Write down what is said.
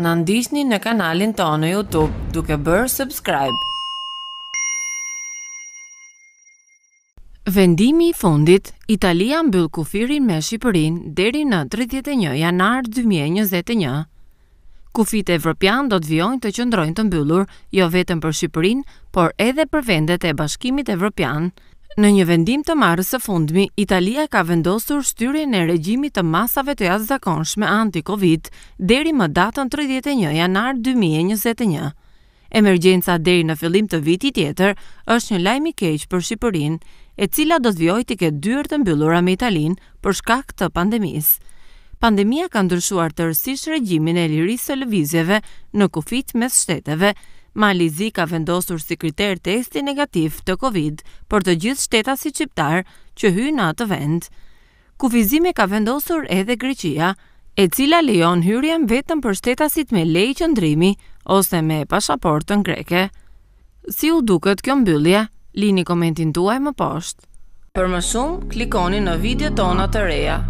në ndishtni në kanalin të në Youtube duke bërë subscribe. Vendimi i fundit, Italia mbëllë kufirin me Shqipërin deri në 31 janar 2021. Kufit e Evropian do të vjojnë të qëndrojnë të mbyllur, jo vetëm për Shqipërin, por edhe për vendet e bashkimit Evropian, Në një vendim të marrë së fundmi, Italia ka vendosur shtyrjen e regjimit të masave të jashtëzakonshme anti-COVID deri më datën 31 janar 2021. Emergjenca deri në fillim të vitit tjetër është një lajm i keq për Shqipërinë, e cila do të vijojë këtë dyert të mbyllura me Italin për shkak të pandemisë. Pandemia ka ndryshuar tërësisht regjimin e lirisë lëvizjeve në kufit mes shteteve. Malizi ka vendosur si kriter testi negativ të Covid për të gjithë shteta si qiptar që hy në atë vend. Kufizime ka vendosur edhe Greqia, e cila lejon hyrjen vetëm për shtetasit me lejë qëndrimi ose me pashaportën greke. Si u duket kjo mbyllje, lini komentin tuaj më poshtë. Për më shumë, klikoni në video tona të reja.